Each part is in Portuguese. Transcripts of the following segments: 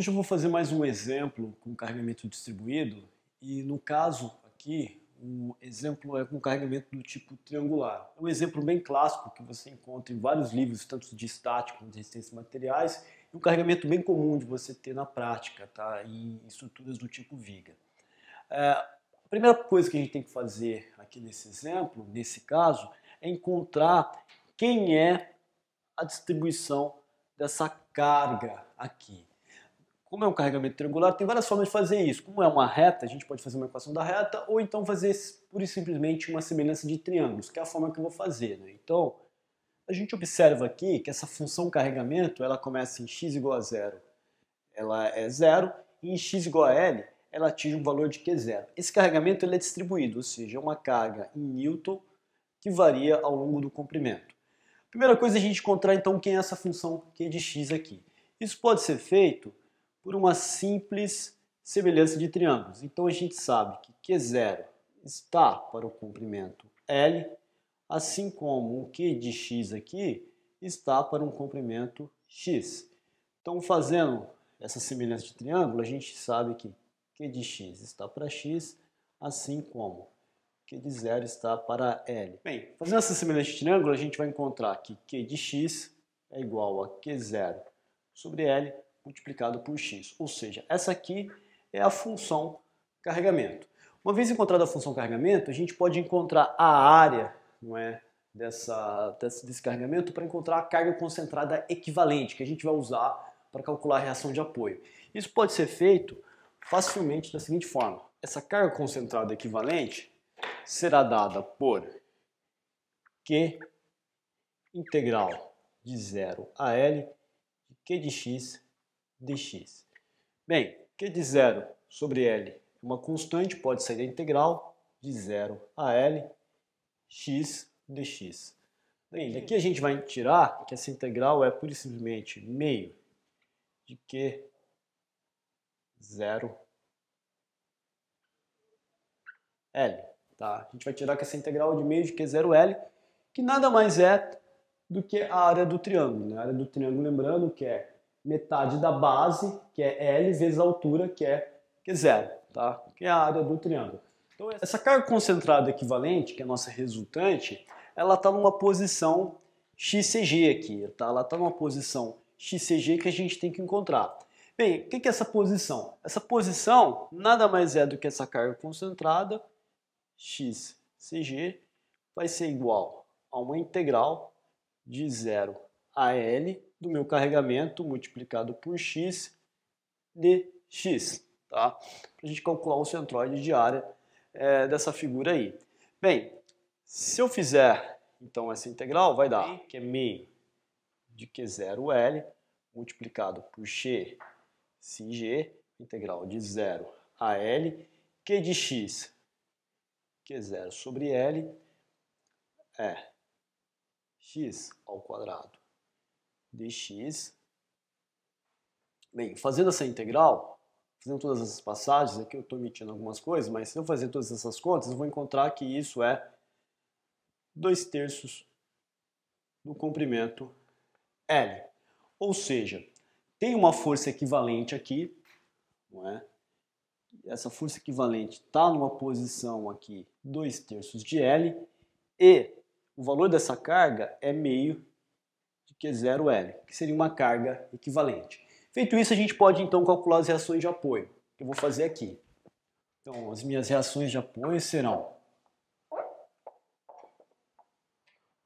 Hoje eu vou fazer mais um exemplo com carregamento distribuído e no caso aqui o exemplo é com carregamento do tipo triangular. É um exemplo bem clássico que você encontra em vários livros, tanto de estático quanto de resistência materiais, e um carregamento bem comum de você ter na prática, tá? em estruturas do tipo viga. É, a primeira coisa que a gente tem que fazer aqui nesse exemplo, nesse caso, é encontrar quem é a distribuição dessa carga aqui. Como é um carregamento triangular, tem várias formas de fazer isso. Como é uma reta, a gente pode fazer uma equação da reta, ou então fazer pura e simplesmente uma semelhança de triângulos, que é a forma que eu vou fazer. Né? Então, a gente observa aqui que essa função carregamento, ela começa em x igual a zero, ela é zero, e em x igual a L, ela atinge um valor de q zero. Esse carregamento ele é distribuído, ou seja, é uma carga em Newton que varia ao longo do comprimento. Primeira coisa é a gente encontrar então quem é essa função Q é de x aqui. Isso pode ser feito por uma simples semelhança de triângulos. Então a gente sabe que Q0 está para o comprimento L, assim como o Q de X aqui está para um comprimento X. Então fazendo essa semelhança de triângulo, a gente sabe que Q de X está para X, assim como Q de zero está para L. Bem, fazendo essa semelhança de triângulo, a gente vai encontrar que Q de X é igual a Q zero sobre L, multiplicado por x. Ou seja, essa aqui é a função carregamento. Uma vez encontrada a função carregamento, a gente pode encontrar a área não é, dessa, desse, desse carregamento para encontrar a carga concentrada equivalente, que a gente vai usar para calcular a reação de apoio. Isso pode ser feito facilmente da seguinte forma. Essa carga concentrada equivalente será dada por Q integral de zero a L de Q de x dx. Bem, que é de zero sobre L é uma constante, pode ser a integral de zero a L, x dx. Bem, daqui a gente vai tirar que essa integral é pura e simplesmente meio de Q zero L. Tá? A gente vai tirar que essa integral é de meio de Q0L, que nada mais é do que a área do triângulo. Né? A área do triângulo, lembrando que é metade da base, que é L, vezes a altura, que é, que é zero, tá? que é a área do triângulo. Então, essa carga concentrada equivalente, que é a nossa resultante, ela está numa posição XCG aqui, tá? ela está numa posição XCG que a gente tem que encontrar. Bem, o que é essa posição? Essa posição nada mais é do que essa carga concentrada, XCG, vai ser igual a uma integral de zero a L do meu carregamento multiplicado por x de x, tá? Para a gente calcular o centroide de área é, dessa figura aí. Bem, se eu fizer então essa integral, vai dar que é meio de Q0L multiplicado por x G, integral de 0 a L, Q de x, Q0 sobre L é x ao quadrado dx. Bem, fazendo essa integral, fazendo todas essas passagens, aqui eu estou omitindo algumas coisas, mas se eu fazer todas essas contas, eu vou encontrar que isso é 2 terços do comprimento L. Ou seja, tem uma força equivalente aqui, não é? essa força equivalente está numa posição aqui 2 terços de L e o valor dessa carga é meio que é 0L, que seria uma carga equivalente. Feito isso, a gente pode então calcular as reações de apoio, que eu vou fazer aqui. Então, as minhas reações de apoio serão...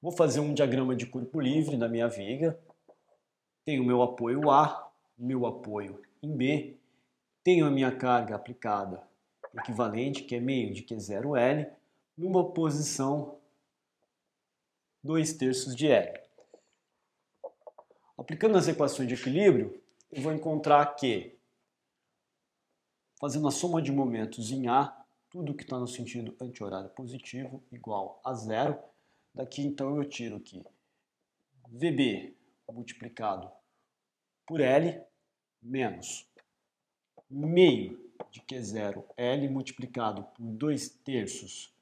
Vou fazer um diagrama de corpo livre da minha viga. Tenho meu apoio A, meu apoio em B. Tenho a minha carga aplicada equivalente, que é meio de q 0L, é numa posição 2 terços de L. Aplicando as equações de equilíbrio, eu vou encontrar que, fazendo a soma de momentos em A, tudo que está no sentido anti-horário positivo igual a zero. Daqui então eu tiro aqui VB multiplicado por L menos meio de Q0 L multiplicado por 2 terços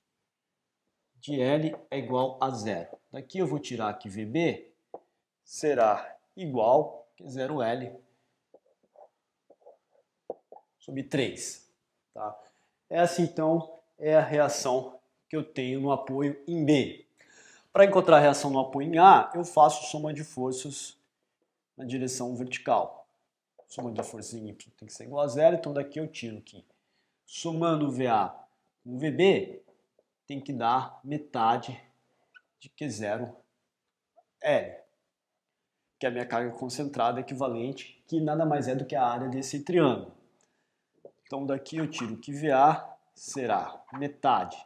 de L é igual a zero. Daqui eu vou tirar que VB será igual que é 0L sobre 3. Tá? Essa, então, é a reação que eu tenho no apoio em B. Para encontrar a reação no apoio em A, eu faço soma de forças na direção vertical. Soma de forças em Y tem que ser igual a zero, então daqui eu tiro que somando VA com VB, tem que dar metade de Q0L que é a minha carga concentrada equivalente, que nada mais é do que a área desse triângulo. Então daqui eu tiro que VA será metade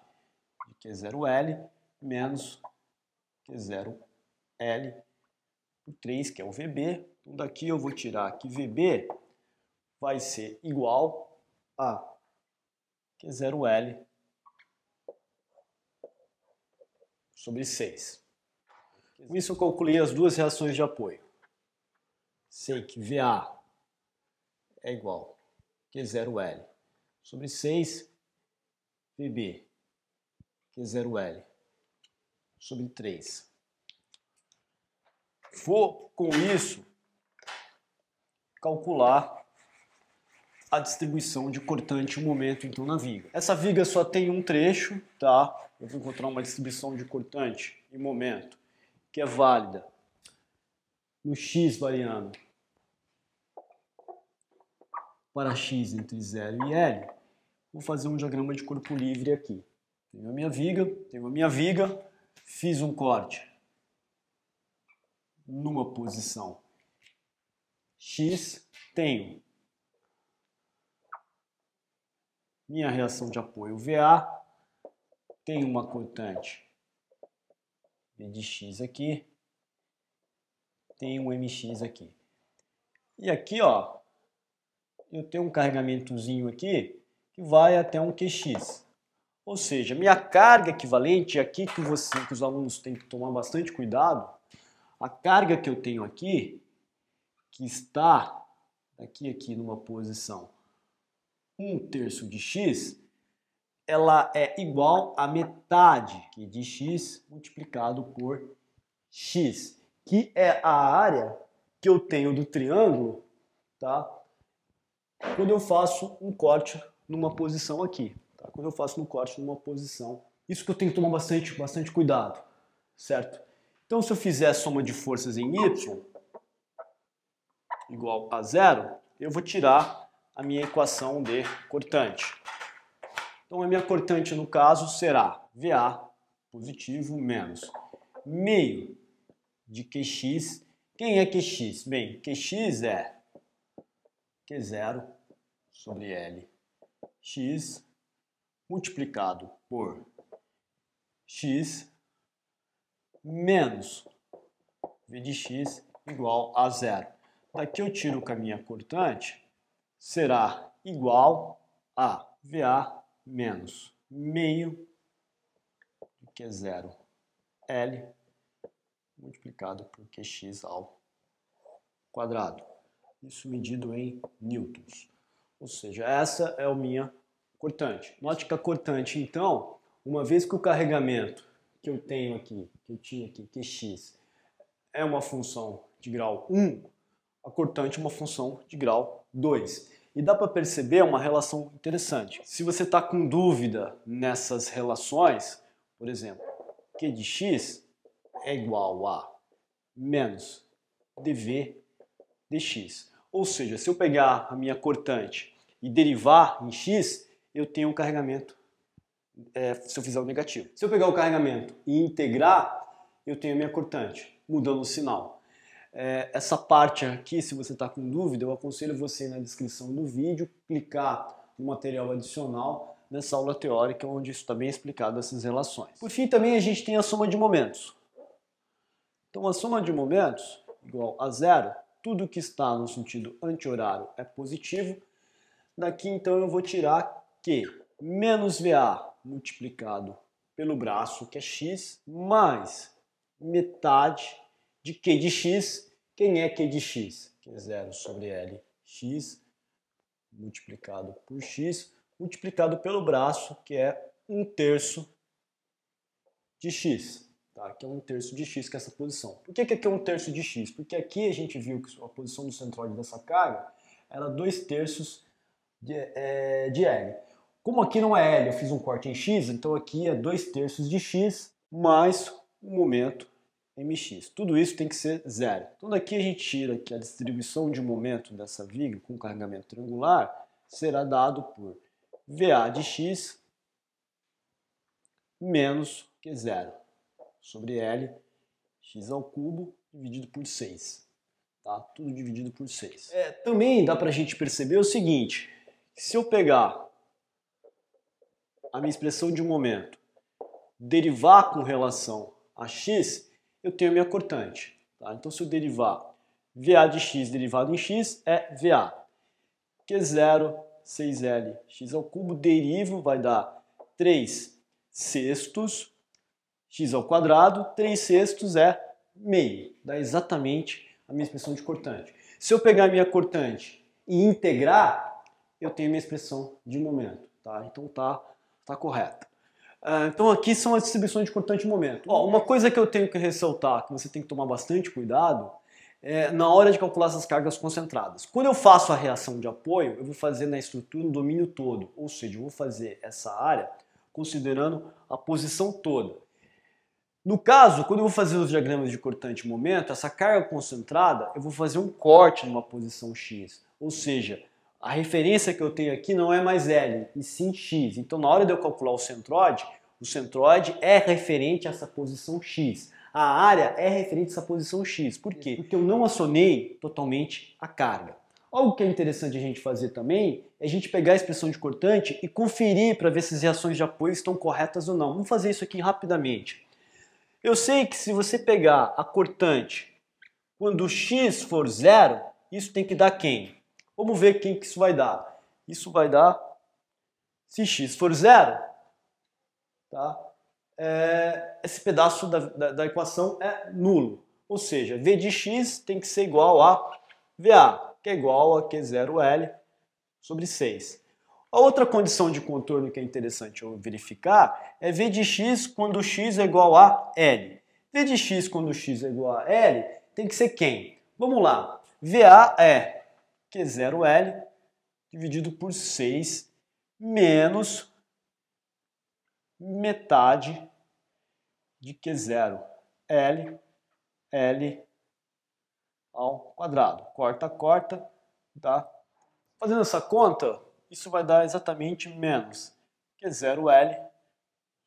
de Q0L menos Q0L por 3, que é o VB. Então daqui eu vou tirar que VB vai ser igual a Q0L sobre 6. Com isso eu calculei as duas reações de apoio sei que VA é igual a Q0L sobre 6, VB Q0L sobre 3. Vou, com isso, calcular a distribuição de cortante e momento então na viga. Essa viga só tem um trecho, tá? Eu vou encontrar uma distribuição de cortante e momento que é válida no x variando para x entre 0 e L, vou fazer um diagrama de corpo livre aqui. Tenho a minha viga, tenho a minha viga, fiz um corte numa posição x, tenho minha reação de apoio VA, tenho uma cortante B de x aqui, tenho um MX aqui. E aqui, ó, eu tenho um carregamentozinho aqui que vai até um QX. Ou seja, minha carga equivalente, é aqui que, você, que os alunos têm que tomar bastante cuidado, a carga que eu tenho aqui, que está aqui, aqui numa posição 1 terço de x, ela é igual a metade de x multiplicado por x, que é a área que eu tenho do triângulo, tá? quando eu faço um corte numa posição aqui. Tá? Quando eu faço um corte numa posição. Isso que eu tenho que tomar bastante, bastante cuidado, certo? Então, se eu fizer a soma de forças em Y igual a zero, eu vou tirar a minha equação de cortante. Então, a minha cortante, no caso, será VA positivo menos meio de QX. Quem é QX? Bem, QX é q 0 zero sobre L x multiplicado por x menos v de x igual a zero. Daqui eu tiro que a minha cortante será igual a VA menos meio, q é zero, L multiplicado por QX ao quadrado isso medido em newtons. Ou seja, essa é a minha cortante. Note que a cortante, então, uma vez que o carregamento que eu tenho aqui, que eu tinha aqui, que é x, é uma função de grau 1, a cortante é uma função de grau 2. E dá para perceber uma relação interessante. Se você está com dúvida nessas relações, por exemplo, Q de x é igual a menos dv dx. Ou seja, se eu pegar a minha cortante e derivar em x, eu tenho um carregamento é, se eu fizer o negativo. Se eu pegar o carregamento e integrar, eu tenho a minha cortante, mudando o sinal. É, essa parte aqui, se você está com dúvida, eu aconselho você na descrição do vídeo clicar no material adicional nessa aula teórica onde está bem explicado essas relações. Por fim, também a gente tem a soma de momentos. Então a soma de momentos, igual a zero, tudo que está no sentido anti-horário é positivo. Daqui então eu vou tirar que menos VA multiplicado pelo braço, que é x, mais metade de Q de x. Quem é Q de x? Que é zero sobre Lx multiplicado por x, multiplicado pelo braço, que é 1 terço de x. Tá? é um terço de x que é essa posição. Por que, que aqui é um terço de x? Porque aqui a gente viu que a posição do centroide dessa carga era 2 terços de, é, de L. Como aqui não é L, eu fiz um corte em x, então aqui é 2 terços de x mais o momento mx. Tudo isso tem que ser zero. Então daqui a gente tira que a distribuição de momento dessa viga com carregamento triangular será dado por VA de x menos que zero sobre L, x ao cubo dividido por 6. Tá? Tudo dividido por 6. É, também dá para a gente perceber o seguinte, se eu pegar a minha expressão de momento, derivar com relação a x, eu tenho a minha cortante. Tá? Então se eu derivar VA de x derivado em x é VA, q 0, 6L, x ao cubo, derivo vai dar 3 sextos x ao quadrado, 3 sextos é meio. Dá exatamente a minha expressão de cortante. Se eu pegar a minha cortante e integrar, eu tenho a minha expressão de momento. Tá? Então tá, tá correta. Ah, então aqui são as distribuições de cortante e momento. Ó, uma coisa que eu tenho que ressaltar, que você tem que tomar bastante cuidado, é na hora de calcular essas cargas concentradas. Quando eu faço a reação de apoio, eu vou fazer na estrutura no domínio todo, ou seja, eu vou fazer essa área considerando a posição toda. No caso, quando eu vou fazer os diagramas de cortante momento, essa carga concentrada, eu vou fazer um corte numa posição X. Ou seja, a referência que eu tenho aqui não é mais L, e sim X. Então, na hora de eu calcular o centroide, o centroide é referente a essa posição X. A área é referente a essa posição X. Por quê? Porque eu não acionei totalmente a carga. Algo que é interessante a gente fazer também é a gente pegar a expressão de cortante e conferir para ver se as reações de apoio estão corretas ou não. Vamos fazer isso aqui rapidamente. Eu sei que se você pegar a cortante quando x for zero, isso tem que dar quem? Vamos ver quem que isso vai dar. Isso vai dar, se x for zero, tá? É, esse pedaço da, da, da, equação é nulo. Ou seja, v de x tem que ser igual a VA, que é igual a Q0L sobre 6. A outra condição de contorno que é interessante eu verificar é v de x quando x é igual a L. v de x quando x é igual a L tem que ser quem? Vamos lá. VA é que 0L dividido por 6 menos metade de Q0 L L ao quadrado. Corta, corta, tá? Fazendo essa conta, isso vai dar exatamente menos, que é 0L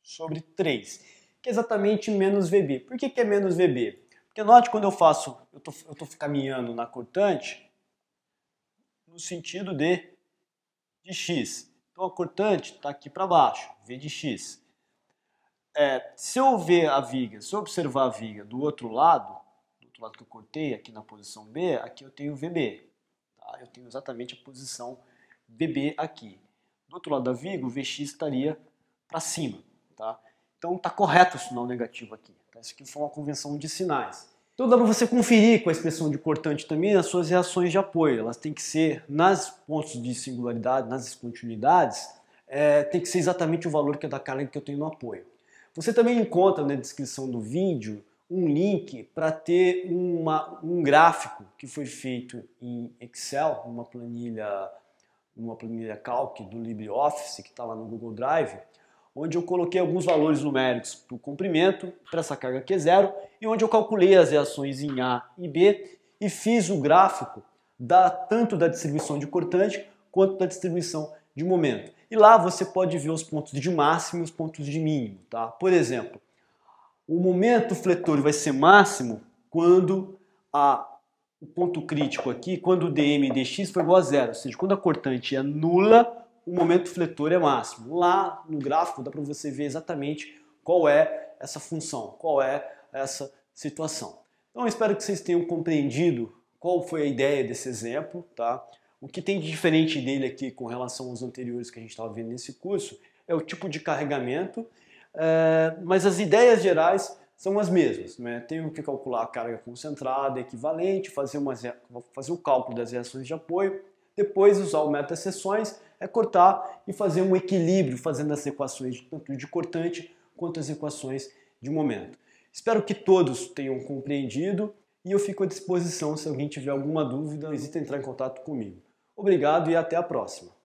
sobre 3, que é exatamente menos VB. Por que, que é menos VB? Porque note quando eu faço, eu estou caminhando na cortante no sentido de, de x. Então a cortante está aqui para baixo, V de x. É, se eu ver a viga, se eu observar a viga do outro lado, do outro lado que eu cortei, aqui na posição B, aqui eu tenho VB. Tá? Eu tenho exatamente a posição VB aqui. Do outro lado da viga o VX estaria para cima. Tá? Então está correto o sinal negativo aqui. Tá? Isso aqui foi uma convenção de sinais. Então dá para você conferir com a expressão de cortante também as suas reações de apoio. Elas têm que ser, nas pontos de singularidade, nas descontinuidades, é, tem que ser exatamente o valor que é da carga que eu tenho no apoio. Você também encontra na descrição do vídeo um link para ter uma, um gráfico que foi feito em Excel, uma planilha uma planilha calc do LibreOffice, que está lá no Google Drive, onde eu coloquei alguns valores numéricos para o comprimento, para essa carga Q0, e onde eu calculei as reações em A e B e fiz o gráfico da, tanto da distribuição de cortante quanto da distribuição de momento. E lá você pode ver os pontos de máximo e os pontos de mínimo. Tá? Por exemplo, o momento fletor vai ser máximo quando a o ponto crítico aqui, quando o dm dx foi igual a zero, ou seja, quando a cortante é nula, o momento fletor é máximo. Lá no gráfico dá para você ver exatamente qual é essa função, qual é essa situação. Então espero que vocês tenham compreendido qual foi a ideia desse exemplo, tá? O que tem de diferente dele aqui com relação aos anteriores que a gente estava vendo nesse curso é o tipo de carregamento, é, mas as ideias gerais são as mesmas. Né? Tenho que calcular a carga concentrada equivalente, fazer, fazer o um cálculo das reações de apoio, depois usar o método das seções, é cortar e fazer um equilíbrio, fazendo as equações tanto de cortante quanto as equações de momento. Espero que todos tenham compreendido e eu fico à disposição se alguém tiver alguma dúvida, hesita entrar em contato comigo. Obrigado e até a próxima!